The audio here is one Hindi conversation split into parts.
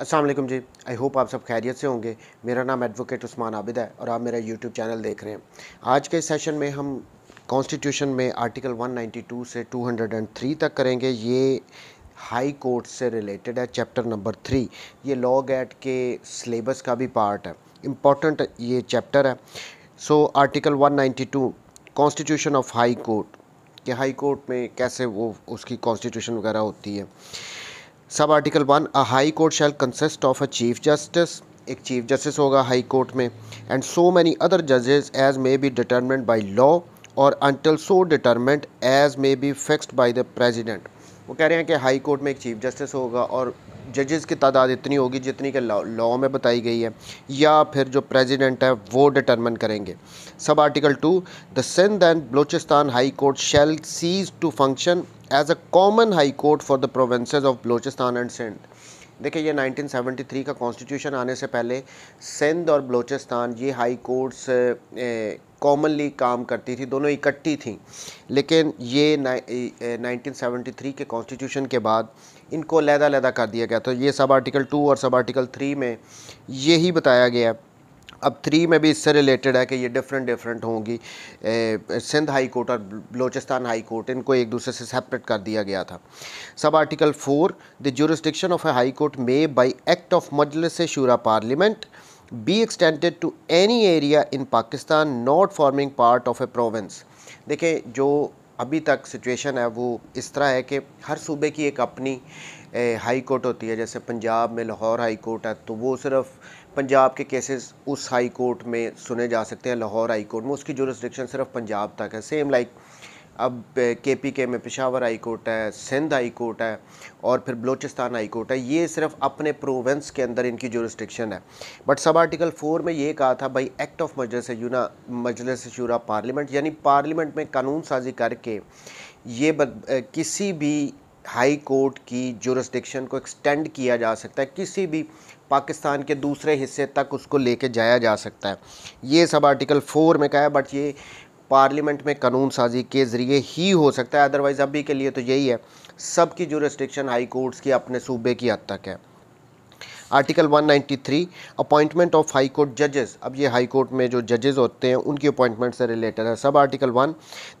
असलम जी आई होप आप सब खैरियत से होंगे मेरा नाम एडवोकेट उस्मान आबिद है और आप मेरा यूट्यूब चैनल देख रहे हैं आज के सेशन में हम कॉन्स्टिट्यूशन में आर्टिकल 192 से 203 तक करेंगे ये हाई कोर्ट से रिलेटेड है चैप्टर नंबर थ्री ये लॉ गैट के सिलेबस का भी पार्ट है इम्पॉर्टेंट ये चैप्टर है so article 192 constitution of high court कि हाई कोर्ट में कैसे वो उसकी कॉन्स्टिट्यूशन वगैरह होती है सब article one a high court shall consist of a chief justice एक चीफ जस्टिस होगा हाई कोर्ट में एंड सो मैनी अदर जजेस as may B डिटर्मेंट by law और until so determined as may be fixed by the president वो कह रहे हैं कि हाई कोर्ट में एक चीफ जस्टिस होगा और जजेस की तादाद इतनी होगी जितनी कि लॉ में बताई गई है या फिर जो प्रेसिडेंट है वो डिटरमिन करेंगे सब article two the Sindh and Balochistan high court shall cease to function as a common high court for the provinces of Balochistan and Sindh देखिए ये 1973 का कॉन्स्टिट्यूशन आने से पहले सिंध और बलोचिस्तान ये हाई कोर्ट्स कॉमनली काम करती थी दोनों इकट्ठी थी लेकिन ये नाइनटीन के कॉन्स्टिट्यूशन के बाद इनको लहदा लहदा कर दिया गया तो ये सब आर्टिकल टू और सब आर्टिकल थ्री में यही बताया गया है अब थ्री में भी इससे रिलेटेड है कि ये डिफरेंट डिफरेंट होंगी सिंध हाई कोर्ट और बलोचिस्तान हाई कोर्ट इनको एक दूसरे से सेपरेट कर दिया गया था सब article four the jurisdiction of a high court may by act of Majlis Shura parliament be extended to any area in Pakistan not forming part of a province देखें जो अभी तक सिचुएशन है वो इस तरह है कि हर सूबे की एक अपनी हाई कोर्ट होती है जैसे पंजाब में लाहौर हाई कोर्ट है तो वो सिर्फ पंजाब के केसेस उस हाई कोर्ट में सुने जा सकते हैं लाहौर हाई कोर्ट में उसकी जो सिर्फ पंजाब तक है सेम लाइक like, अब के पी के में पेशावर हाई कोर्ट है सिंध हाई कोर्ट है और फिर बलूचिस्तान हाई कोर्ट है ये सिर्फ अपने प्रोवेंस के अंदर इनकी जो है बट सब आर्टिकल फ़ोर में ये कहा था भाई एक्ट ऑफ मजलस यूना मजलस शूरा पार्लियामेंट यानी पार्लियामेंट में कानून साजी करके ये बद, किसी भी हाई कोर्ट की जोरिस्टिक्शन को एक्सटेंड किया जा सकता है किसी भी पाकिस्तान के दूसरे हिस्से तक उसको लेके जाया जा सकता है ये सब आर्टिकल फोर में कहा है बट ये पार्लियामेंट में कानून साजी के ज़रिए ही हो सकता है अदरवाइज़ अभी के लिए तो यही है सबकी जो रेस्ट्रिक्शन हाई कोर्ट्स की अपने सूबे की हद तक है article 193 appointment of high court जजेस अब ये हाई कोर्ट में जो जजेस होते हैं उनकी अपॉइंटमेंट से रिलेटेड है सब article one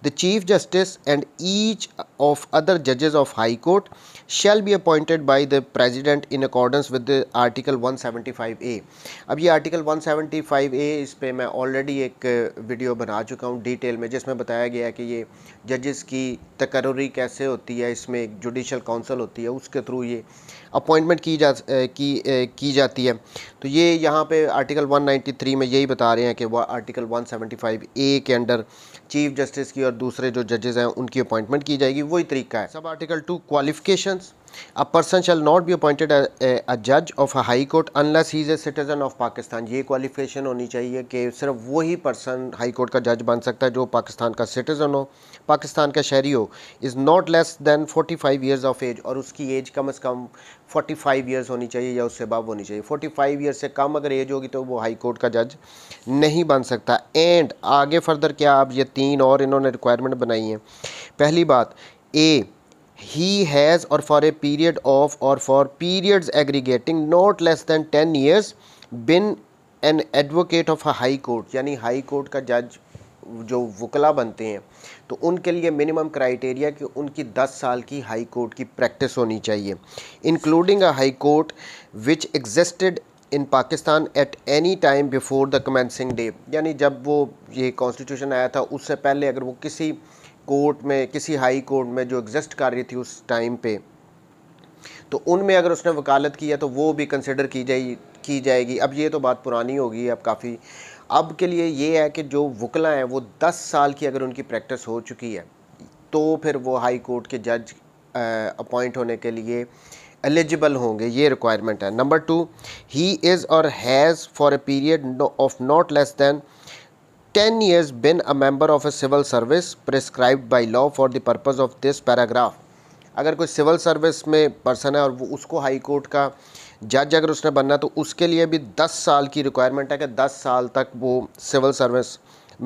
the chief justice and each of other जजेस of high court shall be appointed by the president in accordance with article one A अब ये आर्टिकल वन ए इस पर मैं ऑलरेडी एक वीडियो बना चुका हूँ डिटेल में जिसमें बताया गया है कि ये जजेस की तकर्री कैसे होती है इसमें एक जुडिशल काउंसिल होती है उसके थ्रू ये अपॉइंटमेंट की जा की की जाती है तो ये यहाँ पे आर्टिकल 193 में यही बता रहे हैं कि वह आर्टिकल 175 ए के अंडर चीफ जस्टिस की और दूसरे जो जजेज हैं उनकी अपॉइंटमेंट की जाएगी वही तरीका है सब article two qualification a person shall not be appointed a जज of a high court unless he is a citizen of Pakistan ये क्वालिफिकेशन होनी चाहिए कि सिर्फ वही पर्सन हाई कोर्ट का जज बन सकता है जो पाकिस्तान का सिटीज़न हो पाकिस्तान का शहरी हो is not less than 45 years of age और उसकी एज कम अज़ कम 45 ईयर्स होनी चाहिए या उससे बाब होनी चाहिए 45 ईयर्स से कम अगर एज होगी तो वो हाई कोर्ट का जज नहीं बन सकता एंड आगे फर्दर क्या आप ये तीन तीन और इन्होंने रिक्वायरमेंट बनाई है पहली बात a he has or for a period of or for periods aggregating not less than ten years been an advocate of a high court यानी हाई कोर्ट का जज जो वकला बनते हैं तो उनके लिए मिनिमम क्राइटेरिया कि उनकी 10 साल की हाई कोर्ट की प्रैक्टिस होनी चाहिए including a high court which existed in Pakistan at any time before the commencing day यानी जब वो ये कॉन्स्टिट्यूशन आया था उससे पहले अगर वो किसी कोर्ट में किसी हाई कोर्ट में जो एग्जिस्ट कर रही थी उस टाइम पे तो उनमें अगर उसने वकालत की है तो वो भी कंसिडर की जाए की जाएगी अब ये तो बात पुरानी होगी अब काफ़ी अब के लिए ये है कि जो वकला हैं वो दस साल की अगर उनकी प्रैक्टिस हो चुकी है तो फिर वो हाई कोर्ट के जज अपॉइंट होने के लिए एलिजिबल होंगे ये रिक्वायरमेंट है number two he is or has for a period of not less than ten years been a member of a civil service prescribe by law for the purpose of this paragraph अगर कोई सिविल सर्विस में पर्सन है और वो उसको हाई कोर्ट का जज अगर उसने बनना तो उसके लिए भी 10 साल की रिक्वायरमेंट है कि 10 साल तक वो सिविल सर्विस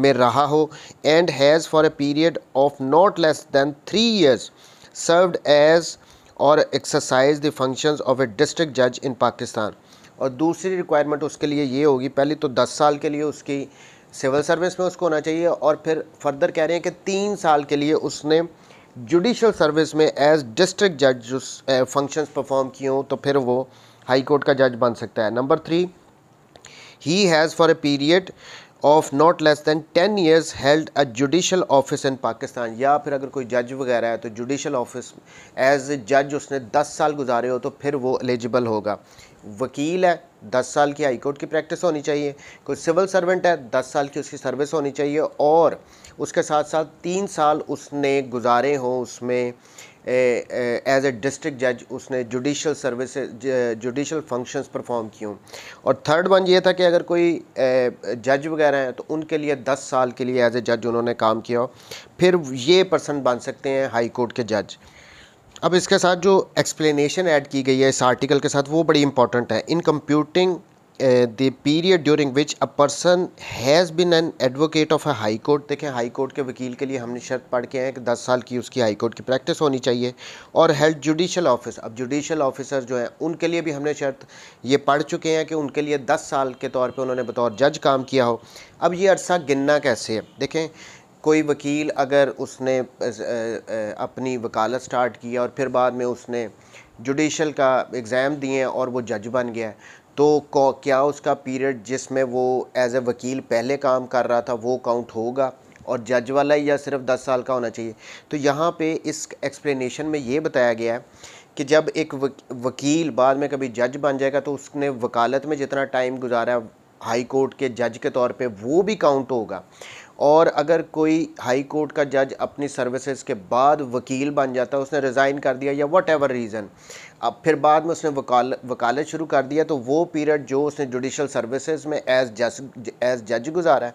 में रहा हो and has for a period of not less than three years served as or exercise the functions of a district जज इन पाकिस्तान और दूसरी रिक्वायरमेंट उसके लिए ये होगी पहले तो दस साल के लिए उसकी सिविल सर्विस में उसको होना चाहिए और फिर फर्दर कह रहे हैं कि तीन साल के लिए उसने जुडिशल सर्विस में एज डिस्ट्रिक्ट जज फंक्शन परफॉर्म किए हों तो फिर वो हाई कोर्ट का जज बन सकता है number three he has for a period of not less than ten years held a judicial office in Pakistan या फिर अगर कोई जज वगैरह है तो जुडिशल ऑफिस एज ए जज उसने दस साल गुजारे हो तो फिर वो एलिजिबल होगा वकील है दस साल की हाई कोर्ट की प्रैक्टिस होनी चाहिए कोई सिविल सर्वेंट है दस साल की उसकी सर्विस होनी चाहिए और उसके साथ साथ तीन साल उसने गुजारे हों उसमें एज ए डिस्ट्रिक्ट जज उसने judicial service judicial functions perform की हूँ और थर्ड वन ये था कि अगर कोई जज वगैरह हैं तो उनके लिए दस साल के लिए एज ए जज उन्होंने काम किया हो फिर ये पर्सन बन सकते हैं हाई कोर्ट के जज अब इसके साथ जो एक्सप्लेनेशन ऐड की गई है इस आर्टिकल के साथ वो बड़ी इंपॉर्टेंट है in computing the period during which a person has been an advocate of a high court देखें हाई कोर्ट के वकील के लिए हमने शर्त पढ़ के हैं कि 10 साल की उसकी हाई कोर्ट की प्रैक्टिस होनी चाहिए और हेल्थ जुडिशल ऑफिस अब जुडिशल ऑफिसर जो हैं उनके लिए भी हमने शर्त ये पढ़ चुके हैं कि उनके लिए 10 साल के तौर पे उन्होंने बतौर जज काम किया हो अब ये अरसा गिनना कैसे है देखें कोई वकील अगर उसने अपनी वकालत स्टार्ट की और फिर बाद में उसने जुडिशल का एग्ज़ाम दिए और वो जज बन गया तो क्या उसका पीरियड जिसमें वो एज ए वकील पहले काम कर रहा था वो काउंट होगा और जज वाला या सिर्फ दस साल का होना चाहिए तो यहाँ पे इस एक्सप्लेनेशन में ये बताया गया है कि जब एक वकील बाद में कभी जज बन जाएगा तो उसने वकालत में जितना टाइम गुजारा हाई कोर्ट के जज के तौर पे वो भी काउंट होगा और अगर कोई हाई कोर्ट का जज अपनी सर्विसेज के बाद वकील बन जाता है उसने रिज़ाइन कर दिया या वट एवर रीज़न अब फिर बाद में उसने वकाल वकालत शुरू कर दिया तो वो पीरियड जो उसने जुडिशल सर्विसेज में एज जज एज जज गुजारा है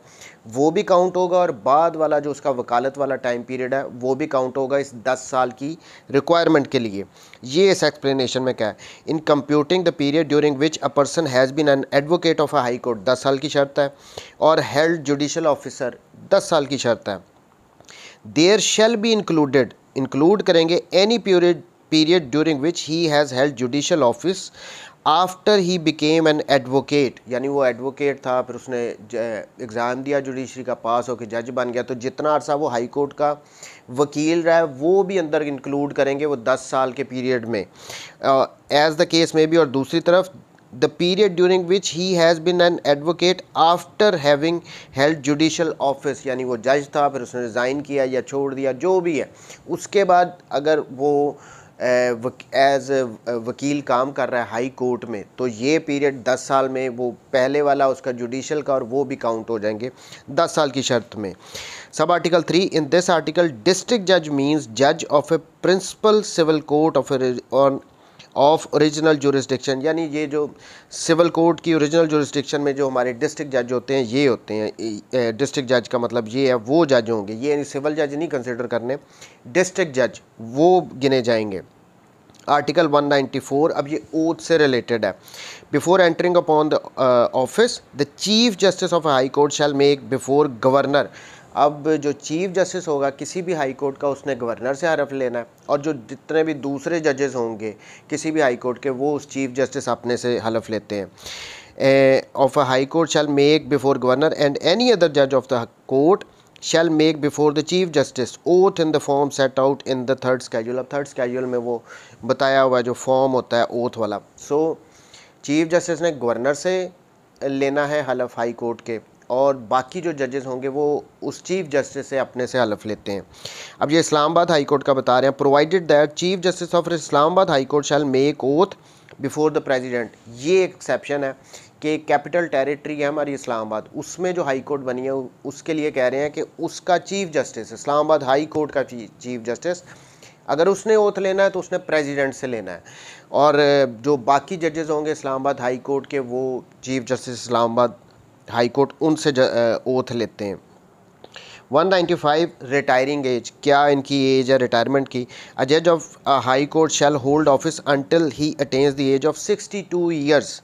वो भी काउंट होगा और बाद वाला जो उसका वकालत वाला टाइम पीरियड है वो भी काउंट होगा इस दस साल की रिक्वायरमेंट के लिए ये इस एक्सप्लेनेशन में क्या है in computing the period during which a person has been an advocate of a high court दस साल की शर्त है और हेल्ड जुडिशल ऑफिसर दस साल की शर्त है there shall be included include करेंगे any period period during which he has held judicial office after he became an advocate यानी वो एडवोकेट था फिर उसने एग्ज़ाम दिया जुडिशरी का पास होकर जज बन गया तो जितना अर्सा वो हाई कोर्ट का वकील रहा है वो भी अंदर इंक्लूड करेंगे वो दस साल के पीरियड में एज़ द केस में भी और दूसरी तरफ the period during which he has been an advocate after having held judicial office यानी वो जज था फिर उसने रिज़ाइन किया या छोड़ दिया जो भी है उसके बाद अगर वो एज वकील काम कर रहा है हाई कोर्ट में तो ये पीरियड 10 साल में वो पहले वाला उसका जुडिशल का और वो भी काउंट हो जाएंगे 10 साल की शर्त में सब article three in this article district जज मींस जज of A principal civil court of on off original jurisdiction यानी ये जो सिविल कोर्ट की ओरिजिनल जुरिस्डिक्शन में जो हमारे डिस्ट्रिक्ट जज होते हैं ये होते हैं डिस्ट्रिक्ट जज का मतलब ये है वो जज होंगे ये यानी सिविल जज नहीं कंसिडर करने डिस्ट्रिक्ट जज वो गिने जाएंगे आर्टिकल 194 अब ये ओथ से रिलेटेड है before entering upon the office the chief justice of high court shall make before governor अब जो चीफ जस्टिस होगा किसी भी हाई कोर्ट का उसने गवर्नर से हरफ लेना है और जो जितने भी दूसरे जजेस होंगे किसी भी हाई कोर्ट के वो उस चीफ जस्टिस अपने से हलफ लेते हैं of a high court shall make before governor and any other जज of the court shall make before the chief justice oath in the form set out in the third schedule अब थर्ड schedule में वो बताया हुआ है जो फॉर्म होता है ओथ वाला सो चीफ जस्टिस ने गवर्नर से लेना है हलफ हाई कोर्ट के और बाकी जो जजेस होंगे वो उस चीफ जस्टिस से अपने से हलफ लेते हैं अब ये इस्लामाबाद हाई कोर्ट का बता रहे हैं provided that chief justice of Islamabad high court shall make oath before the president ये एक्सेप्शन है कि कैपिटल टेरिटरी है हमारी इस्लामाबाद उसमें जो हाई कोर्ट बनी है उसके लिए कह रहे हैं कि उसका chief justice Islamabad high court का चीफ जस्टिस अगर उसने ओथ लेना है तो उसने प्रेसिडेंट से लेना है और जो बाकी जजेस होंगे इस्लामाबाद हाई कोर्ट के वो chief justice Islamabad high court उनसे ओथ लेते हैं 195 रिटायरिंग एज क्या इनकी एज है रिटायरमेंट की अ जज of high court shall hold office until he attains the age of 62 years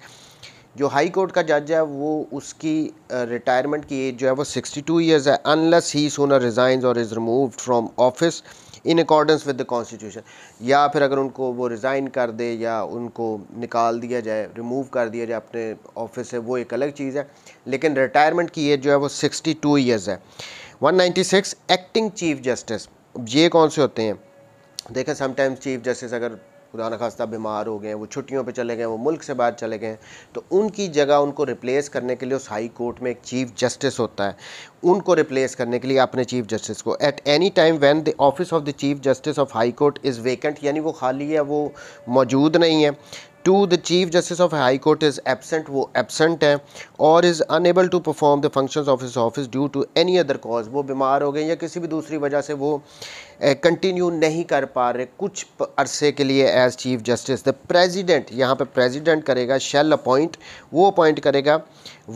जो हाई कोर्ट का जज है वो उसकी रिटायरमेंट की एज जो है वो 62 ईयर्स है unless he sooner resigns or is remove from office in accordance with the constitution या फिर अगर उनको वो रिज़ाइन कर दे या उनको निकाल दिया जाए रिमूव कर दिया जाए अपने ऑफिस से वो एक अलग चीज़ है लेकिन रिटायरमेंट की एज जो है वो सिक्सटी टू ईयर्स है one ninety six acting chief justice ये कौन से होते हैं देखें समटाइम्स चीफ जस्टिस अगर खुदा न बीमार हो गए वो छुट्टियों पे चले गए वो मुल्क से बाहर चले गए तो उनकी जगह उनको रिप्लेस करने के लिए उस हाई कोर्ट में एक चीफ जस्टिस होता है उनको रिप्लेस करने के लिए अपने चीफ जस्टिस को at any time when the office of the chief justice of high court is vacant यानी वो खाली है वो मौजूद नहीं है to the chief justice of high court is absent वो एबसेंट है or is unable to perform the functions of his office due to any other cause वो बीमार हो गए या किसी भी दूसरी वजह से वो कंटिन्यू eh, नहीं कर पा रहे कुछ अरसे के लिए as chief justice the president यहाँ पर प्रेजिडेंट करेगा शेल अपॉइंट वो अपॉइंट करेगा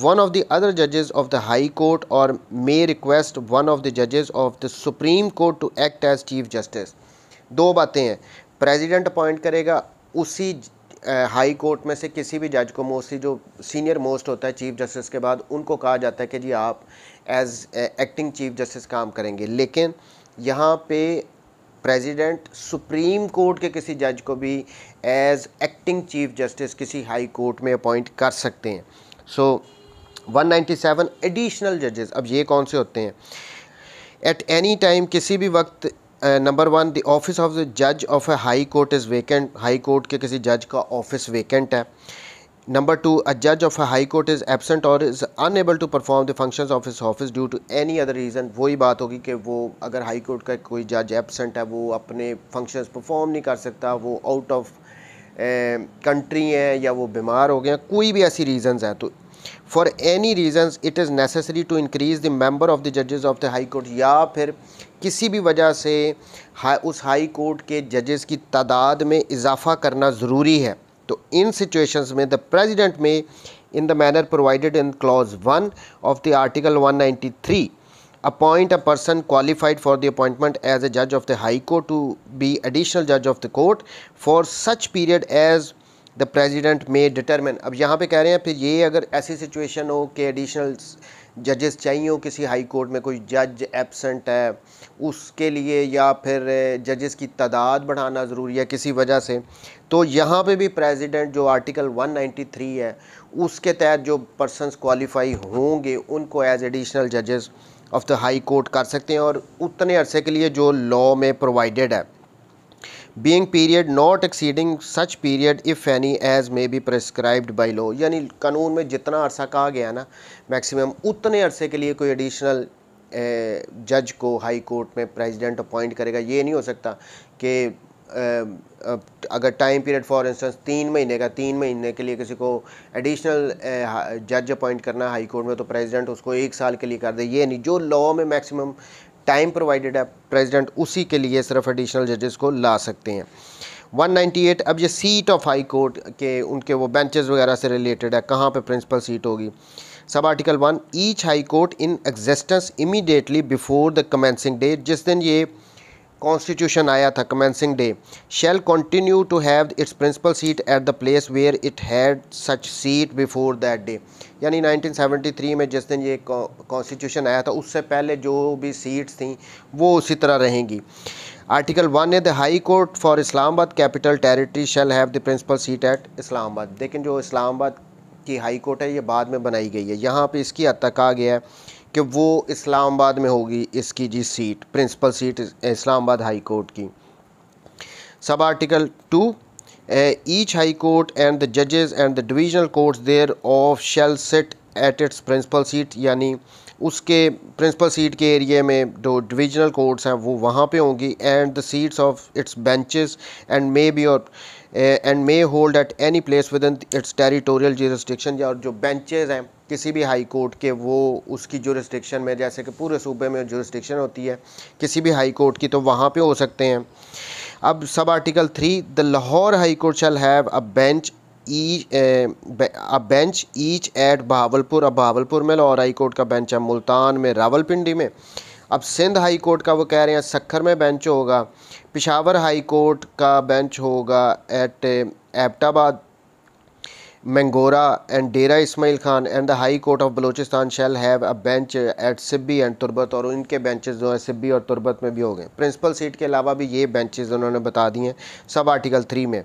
वन ऑफ द अदर जजेज of the high court or may request one of the जजेज of the supreme court to act as chief justice दो बातें हैं प्रेजिडेंट अपॉइंट करेगा उसी हाई कोर्ट में से किसी भी जज को मोस्टली जो सीनियर मोस्ट होता है चीफ जस्टिस के बाद उनको कहा जाता है कि जी आप एज एक्टिंग चीफ जस्टिस काम करेंगे लेकिन यहाँ पे प्रेसिडेंट सुप्रीम कोर्ट के किसी जज को भी एज एक्टिंग चीफ जस्टिस किसी हाई कोर्ट में अपॉइंट कर सकते हैं सो so, 197 एडिशनल जजेस अब ये कौन से होते हैं एट एनी टाइम किसी भी वक्त number one the office of the जज of a high court is vacant high court के किसी जज का ऑफिस वेकेंट है नंबर टू अ जज of a high court is absent or is unable to perform the functions of his office due to any other reason वही बात होगी कि वो अगर हाई कोर्ट का कोई जज एबसेंट है वो अपने फंक्शंस परफॉर्म नहीं कर सकता वो आउट ऑफ कंट्री हैं या वो बीमार हो गया कोई भी ऐसी रीज़न्स हैं तो for any reasons it is necessary to increase the member of the जजेस ऑफ द हाई कोर्ट या फिर किसी भी वजह से हाँ, उस हाई कोर्ट के जजेस की तादाद में इजाफा करना ज़रूरी है तो इन सिचुएशंस में द प्रेसिडेंट में in the manner provided in clause one of the article 193 appoint a person qualified for the appointment as a जज of the high court to be additional जज of the court for such period as the president may determine अब यहाँ पे कह रहे हैं फिर ये अगर ऐसी सिचुएशन हो कि एडिशनल जजेस चाहिए हो किसी हाई कोर्ट में कोई जज एबसेंट है उसके लिए या फिर जजेस की तादाद बढ़ाना ज़रूरी है किसी वजह से तो यहाँ पे भी प्रेसिडेंट जो आर्टिकल 193 है उसके तहत जो पर्सनस क्वालिफाई होंगे उनको एज एडिशनल जजेस ऑफ द हाई कोर्ट कर सकते हैं और उतने अरसे के लिए जो लॉ में प्रोवाइडेड है being period not exceeding such period if any as may be prescribed by law यानी कानून में जितना अरसा कहा गया ना मैक्सिमम उतने अरसे के लिए कोई एडिशनल जज को हाई कोर्ट में प्रेसिडेंट अपॉइंट करेगा ये नहीं हो सकता कि अगर टाइम पीरियड फॉर इंस्टेंस तीन महीने का तीन महीने के लिए किसी को एडिशनल जज अपॉइंट करना है हाई कोर्ट में तो प्रेसिडेंट उसको एक साल के लिए कर दे ये नहीं जो लॉ में मैक्सिमम टाइम प्रोवाइडेड है प्रेसिडेंट उसी के लिए सिर्फ एडिशनल जजेस को ला सकते हैं 198 अब ये सीट ऑफ हाई कोर्ट के उनके वो बेंचेस वगैरह से रिलेटेड है कहाँ पे प्रिंसिपल सीट होगी sub article one each high court in existence immediately before the commencing day जिस दिन ये कॉन्स्टिट्यूशन आया था commencing day shall continue to have its principal seat at the place where it had such seat before that day यानी 1973 में जिस दिन ये कॉन्स्टिट्यूशन आया था उससे पहले जो भी सीट्स थी वो उसी तरह रहेंगी आर्टिकल वन है the high court for Islamabad capital territory shall have the principal seat at Islamabad लेकिन जो इस्लामाबाद की हाई कोर्ट है ये बाद में बनाई गई है यहाँ पे इसकी हद तक आ गया है कि वो इस्लामाबाद में होगी इसकी जी seat principal seat Islamabad high court की sub article two each high court and the जजेस and the divisional courts thereof shall sit at its principal seat यानी उसके प्रिंसिपल सीट के एरिए में जो डिविजनल कोर्ट्स हैं वो वहाँ पे होंगी and the seats of its benches and may be or and may hold at any place within its territorial restriction और जो बेंचेज हैं किसी भी हाई कोर्ट के वो उसकी जो रिस्ट्रिक्शन में जैसे कि पूरे सूबे में जो रिस्ट्रिक्शन होती है किसी भी हाई कोर्ट की तो वहाँ पे हो सकते हैं अब sub article three the Lahore high court shall have a bench each a bench each at Bahawalpur अब बहावलपुर में लाहौर हाई कोर्ट का बेंच है मुल्तान में रावलपिंडी में अब सिंध हाई कोर्ट का वो कह रहे हैं सखर में बेंच होगा पिशावर हाई कोर्ट का बेंच होगा at uh, Abbottabad Mingora and Dera Ismail Khan and the high court of Balochistan shall have a bench at Sibi and Turbat और उनके बेंचेस जो है सिब्बी और तुरबत में भी हो गए प्रिंसिपल सीट के अलावा भी ये बेंचेस उन्होंने बता दिए हैं सब आर्टिकल थ्री में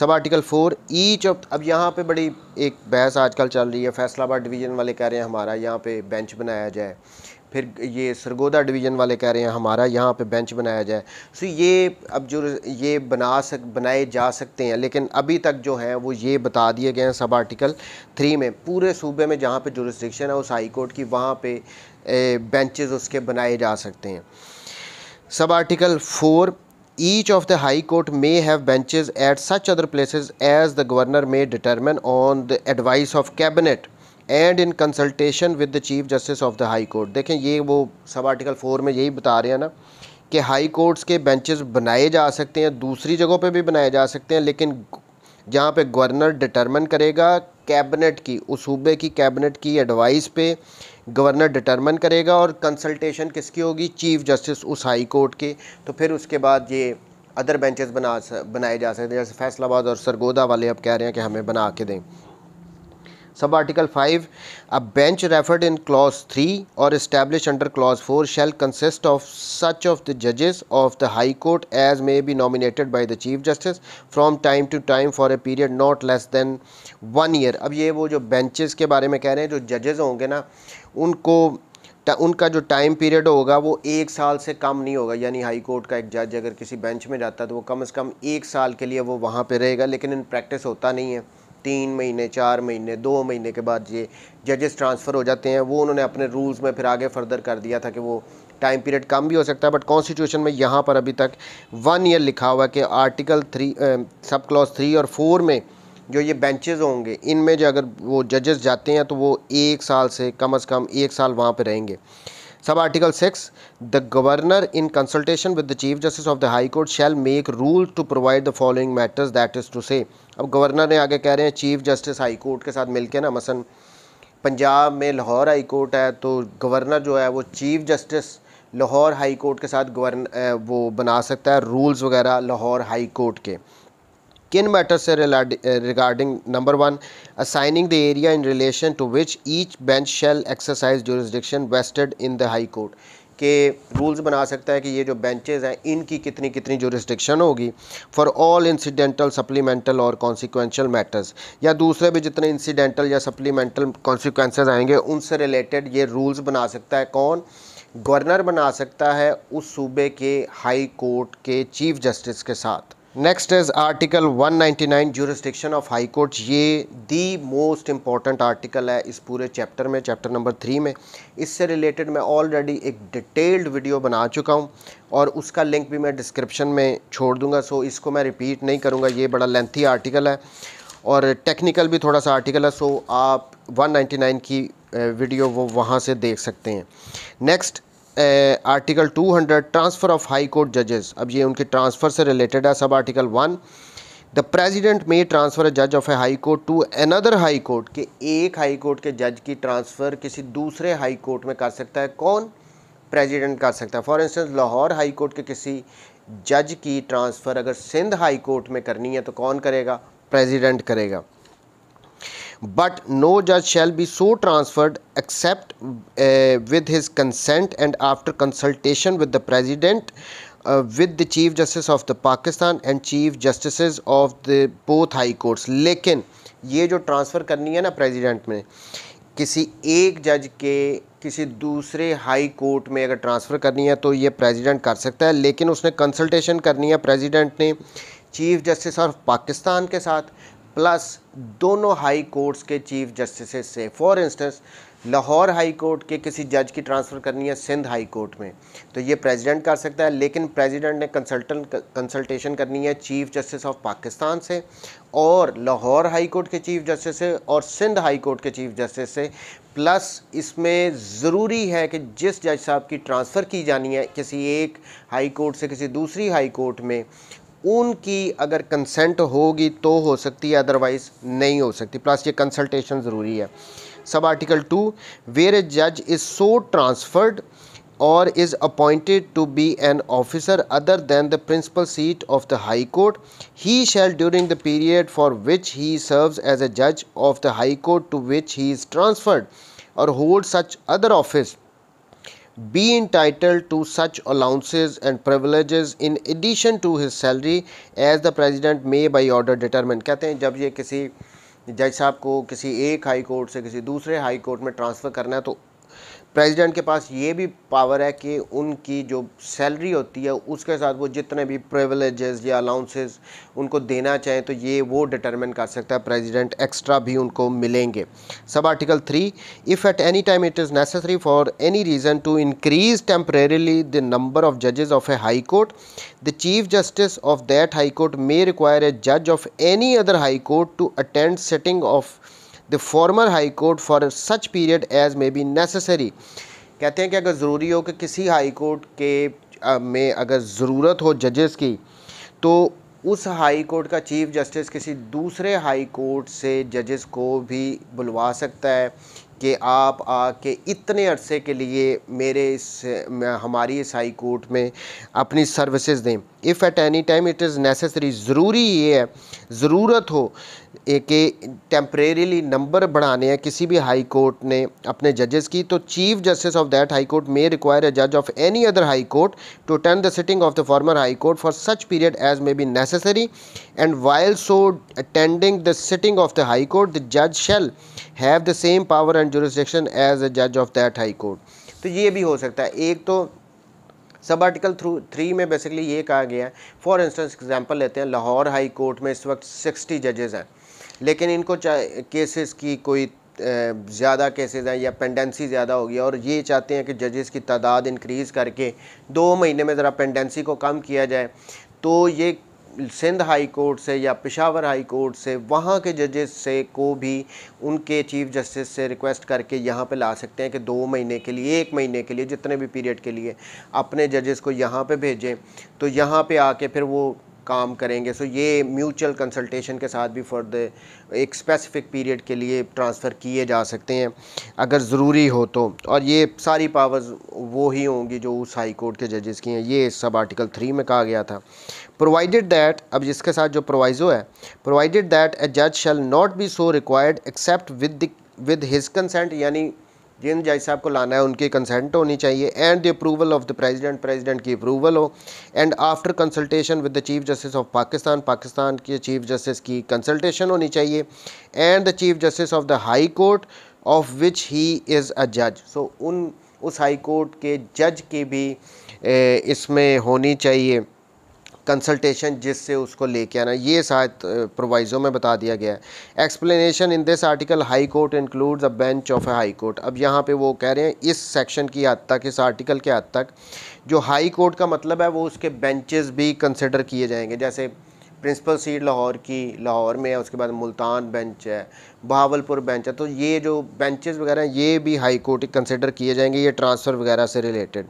सब आर्टिकल फोर ईच ऑफ अब यहाँ पे बड़ी एक बहस आजकल चल रही है फैसलाबाद डिवीज़न वाले कह रहे हैं हमारा यहाँ पे बेंच बनाया जाए फिर ये सरगोदा डिवीज़न वाले कह रहे हैं हमारा यहाँ पे बेंच बनाया जाए सो ये अब जो ये बना सक बनाए जा सकते हैं लेकिन अभी तक जो है वो ये बता दिए गए हैं सब आर्टिकल थ्री में पूरे सूबे में जहाँ पे जुरिस्डिक्शन है उस हाई कोर्ट की वहाँ पर बेंचेज़ उसके बनाए जा सकते हैं sub article four each of the high court may have benches at such other places as the governor may determine on the advice of cabinet and in consultation with the chief justice of the high court देखें ये वो सब आर्टिकल फोर में यही बता रहे हैं ना कि हाई कोर्ट्स के बेंचेस बनाए जा सकते हैं दूसरी जगहों पे भी बनाए जा सकते हैं लेकिन जहाँ पे गवर्नर डिटरमिन करेगा कैबिनेट की उस सूबे की कैबिनेट की एडवाइस पे गवर्नर डिटरमिन करेगा और कंसल्टेशन किसकी होगी चीफ जस्टिस उस हाई कोर्ट के तो फिर उसके बाद ये अदर बेंचेस बना बनाए जा सकते हैं जैसे फैसलाबाद और सरगोदा वाले अब कह रहे हैं कि हमें बना के दें sub article five a bench referred in clause three or establish under clause four shall consist of such of the जजेस of the high court as may be nominated by the chief justice from time to time for a period not less than one year अब ये वो जो बेंचेस के बारे में कह रहे हैं जो जजेस होंगे ना उनको उनका जो टाइम पीरियड होगा वो एक साल से कम नहीं होगा यानी हाई कोर्ट का एक जज अगर किसी बेंच में जाता है तो वो कम से कम एक साल के लिए वो वहाँ पे रहेगा लेकिन इन प्रैक्टिस होता नहीं है तीन महीने चार महीने दो महीने के बाद ये जजेस ट्रांसफ़र हो जाते हैं वो उन्होंने अपने रूल्स में फिर आगे फर्दर कर दिया था कि वो टाइम पीरियड कम भी हो सकता है बट कॉन्स्टिट्यूशन में यहाँ पर अभी तक वन ईयर लिखा हुआ है कि article three sub clause three और फोर में जो ये बेंचेस होंगे इनमें जो अगर वो जजेस जाते हैं तो वो एक साल से कम अज़ कम एक साल वहाँ पर रहेंगे sub article six the governor in consultation with the chief justice of the high court shall make rule to provide the following matters that is to say अब गवर्नर ने आगे कह रहे हैं चीफ जस्टिस हाई कोर्ट के साथ मिलकर ना मसन पंजाब में लाहौर हाई कोर्ट है तो गवर्नर जो है वो chief justice Lahore high court के साथ गवर्न वो बना सकता है रूल्स वगैरह लाहौर हाई कोर्ट के किन मैटर से regarding number one assigning the area in relation to which each bench shall exercise jurisdiction vested in the high court के रूल्स बना सकता है कि ये जो बेंचेज़ हैं इनकी कितनी कितनी जो रिस्ट्रिक्शन होगी फॉर ऑल इंसिडेंटल सप्लीमेंटल और कॉन्सिक्वेंशल मैटर्स या दूसरे भी जितने इंसिडेंटल या सप्लीमेंटल कॉन्सिक्वेंसेज आएंगे उनसे रिलेटेड ये रूल्स बना सकता है कौन गवर्नर बना सकता है उस सूबे के हाई कोर्ट के चीफ जस्टिस के साथ next is article 199 jurisdiction of high court ये दी मोस्ट इम्पॉर्टेंट आर्टिकल है इस पूरे चैप्टर में चैप्टर नंबर थ्री में इससे रिलेटेड मैं ऑलरेडी एक डिटेल्ड वीडियो बना चुका हूँ और उसका लिंक भी मैं डिस्क्रिप्शन में छोड़ दूंगा सो इसको मैं रिपीट नहीं करूँगा ये बड़ा लेंथी आर्टिकल है और टेक्निकल भी थोड़ा सा आर्टिकल है सो आप वन की वीडियो वो वहाँ से देख सकते हैं next article 200 transfer of high court जजेस अब ये उनके ट्रांसफ़र से रिलेटेड है सब article one the president may transfer जज of a high court to another high court के एक हाई कोर्ट के जज की ट्रांसफ़र किसी दूसरे हाई कोर्ट में कर सकता है कौन प्रेजिडेंट कर सकता है for instance Lahore high court के किसी जज की ट्रांसफ़र अगर सिंध हाई कोर्ट में करनी है तो कौन करेगा प्रेजिडेंट करेगा बट नो जज shall be so transferred except with his consent and after consultation with the president with the chief justice of the Pakistan and chief justice of the both high courts लेकिन ये जो ट्रांसफ़र करनी है ना प्रेजिडेंट में किसी एक जज के किसी दूसरे हाई कोर्ट में अगर ट्रांसफ़र करनी है तो ये प्रेजिडेंट कर सकता है लेकिन उसने कंसल्टेसन करनी है प्रेजिडेंट ने चीफ जस्टिस ऑफ पाकिस्तान के साथ प्लस दोनों हाई कोर्ट्स के चीफ जस्टिस से for instance Lahore high court के किसी जज की ट्रांसफ़र करनी है सिंध हाई कोर्ट में तो ये प्रेसिडेंट कर सकता है लेकिन प्रेसिडेंट ने कंसल्टेंट कंसल्टेशन करनी है चीफ जस्टिस ऑफ पाकिस्तान से और लाहौर हाई कोर्ट के चीफ जस्टिस से और सिंध हाई कोर्ट के चीफ जस्टिस से प्लस इसमें ज़रूरी है कि जिस जज साहब की ट्रांसफ़र की जानी है किसी एक हाई कोर्ट से किसी दूसरी हाई कोर्ट में उनकी अगर कंसेंट होगी तो हो सकती है अदरवाइज नहीं हो सकती प्लस ये कंसल्टेशन ज़रूरी है सब आर्टिकल टू वेर ए जज इज़ सो ट्रांसफर्ड और is appointed to be an officer other than the principal seat of the high court he shall during the period for which he serves as a जज of the high court to which he is transferred और hold such other office be entitled to such allowances and privileges in addition to his salary as the president may by order determine kehte hain jab ye kisi जज साहब को किसी एक हाई कोर्ट से किसी दूसरे हाई कोर्ट में ट्रांसफ़र करना है तो प्रेसिडेंट के पास ये भी पावर है कि उनकी जो सैलरी होती है उसके साथ वो जितने भी प्रिवलेजेस या अलाउंसेस उनको देना चाहें तो ये वो डिटरमिन कर सकता है प्रेसिडेंट एक्स्ट्रा भी उनको मिलेंगे सब article three if at any time it is necessary for any reason to increase temporarily the number of जजेज of a high court the chief justice of that high court may require a जज of any other high court to attend sitting of the former high court for such period as may be necessary कहते हैं कि अगर ज़रूरी हो कि किसी हाई कोर्ट के में अगर ज़रूरत हो जजेस की तो उस हाई कोर्ट का चीफ जस्टिस किसी दूसरे हाई कोर्ट से जजेस को भी बुलवा सकता है कि आप आके इतने अरसे के लिए मेरे इस हमारी इस हाई कोर्ट में अपनी सर्विसेज दें if at any time it is necessary ज़रूरी ये है ज़रूरत हो एक टेम्परेरीली नंबर बढ़ाने हैं किसी भी हाई कोर्ट ने अपने जजेस की तो chief justice of that high court may require a जज of any other high court to turn the sitting of the former high court for such period as may be necessary and while so attending the sitting of the high court the जज shell have the same power and jurisdiction as a जज ऑफ दैट हाई कोर्ट तो ये भी हो सकता है एक तो सब आर्टिकल थ्रू थ्री में बेसिकली ये कहा गया है फॉर इंस्टेंस एग्जांपल लेते हैं लाहौर हाई कोर्ट में इस वक्त सिक्सटी जजेस हैं लेकिन इनको केसेस की कोई ज़्यादा केसेस हैं या पेंडेंसी ज़्यादा होगी और ये चाहते हैं कि जजेस की तादाद इंक्रीज़ करके दो महीने में ज़रा पेंडेंसी को कम किया जाए तो ये सिंध हाई कोर्ट से या पिशावर हाई कोर्ट से वहाँ के जजेस से को भी उनके चीफ जस्टिस से रिक्वेस्ट करके यहाँ पे ला सकते हैं कि दो महीने के लिए एक महीने के लिए जितने भी पीरियड के लिए अपने जजेस को यहाँ पे भेजें तो यहाँ पे आके फिर वो काम करेंगे सो ये म्यूचुअल कंसल्टेशन के साथ भी फॉर द एक स्पेसिफिक पीरियड के लिए ट्रांसफ़र किए जा सकते हैं अगर ज़रूरी हो तो और ये सारी पावर्स वो ही होंगी जो उस हाई कोर्ट के जजेस की हैं ये सब आर्टिकल थ्री में कहा गया था प्रोवाइडेड दैट अब जिसके साथ जो प्रोवाइज़ो है प्रोवाइडेड दैट ए जज shall not be so required except with with his consent यानी जिन जज साहब को लाना है उनकी कंसेंट होनी चाहिए and the approval of the president president की अप्रूवल हो and after consultation with the chief justice of Pakistan Pakistan के चीफ जस्टिस की कंसल्टेशन होनी चाहिए and the chief justice of the high court of which he is a जज सो उन उस हाई कोर्ट के जज की भी इसमें होनी चाहिए कंसल्टेशन जिससे उसको लेके आना ये शायद प्रोवाइज़ों में बता दिया गया है explanation in this article high court includes a bench of a high court अब यहाँ पे वो कह रहे हैं इस सेक्शन की हद तक इस आर्टिकल के हद तक जो हाई कोर्ट का मतलब है वो उसके बेंचेस भी कंसिडर किए जाएंगे जैसे प्रिंसिपल सीट लाहौर की लाहौर में है उसके बाद मुल्तान बेंच है बहावलपुर बेंच है तो ये जो बेंचेस वगैरह ये भी हाई कोर्ट कंसिडर किए जाएंगे ये ट्रांसफ़र वगैरह से related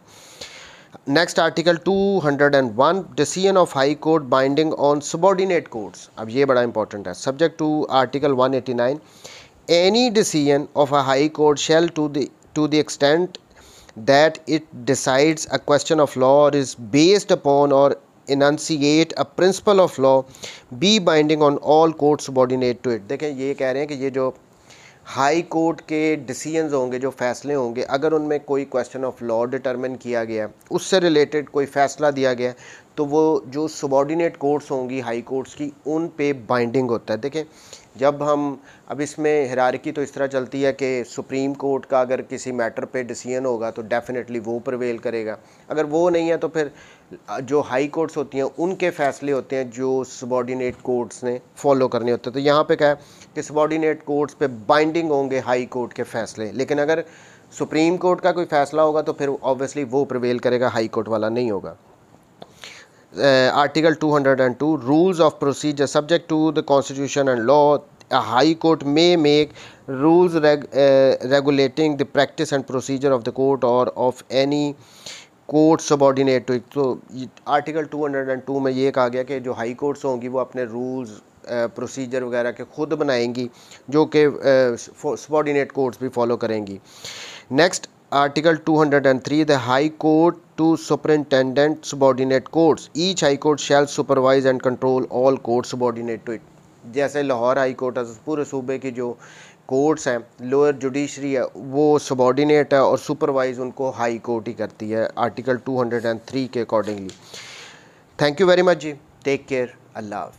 next article two hundred and one decision of high court binding on subordinate courts अब ये बड़ा इंपॉर्टेंट है subject to article one eighty nine any decision of a high court shall to to the extent that it decides a question of law or is based upon or enunciates a principle of law be binding on all court subordinate to it देखें ये कह रहे हैं कि ये जो हाई कोर्ट के डिसीजंस होंगे जो फैसले होंगे अगर उनमें कोई क्वेश्चन ऑफ लॉ डिटर्मिन किया गया उससे रिलेटेड कोई फैसला दिया गया तो वो जो सबॉर्डिनेट कोर्ट्स होंगी हाई कोर्ट्स की उन पे बाइंडिंग होता है देखें जब हम अब इसमें हरारकी तो इस तरह चलती है कि सुप्रीम कोर्ट का अगर किसी मैटर पे डिसीजन होगा तो डेफिनेटली वो प्रवेल करेगा अगर वो नहीं है तो फिर जो हाई कोर्ट्स होती हैं उनके फैसले होते हैं जो सबॉर्डिनेट कोर्ट्स ने फॉलो करने होते हैं तो यहाँ पे क्या है कि सबॉर्डिनेट कोर्ट्स पे बाइंडिंग होंगे हाई कोर्ट के फैसले लेकिन अगर सुप्रीम कोर्ट का कोई फैसला होगा तो फिर ऑब्वियसली वो प्रवेल करेगा हाई कोर्ट वाला नहीं होगा article two hundred and two rules of procedure subject to the constitution and law high court may make rules regulating the practice and procedure of the court और ऑफ एनी कोर्ट सबॉर्डिनेट तो article two hundred and two में ये कहा गया कि जो हाई कोर्ट्स होंगी वो अपने रूल्स प्रोसीजर वगैरह के खुद बनाएंगी जो कि सबॉर्डिनेट कोर्ट्स भी फॉलो करेंगी next article 203 the high court to superintend subordinate courts each high court shall supervise and control all court subordinate to it जैसे लाहौर हाई कोर्ट है पूरे सूबे की जो कोर्ट्स हैं लोअर जुडिशरी है वो सबॉर्डिनेट है और सुपरवाइज उनको हाई कोर्ट ही करती है आर्टिकल 203 के accordingly thank you very much जी टेक केयर अल्लाह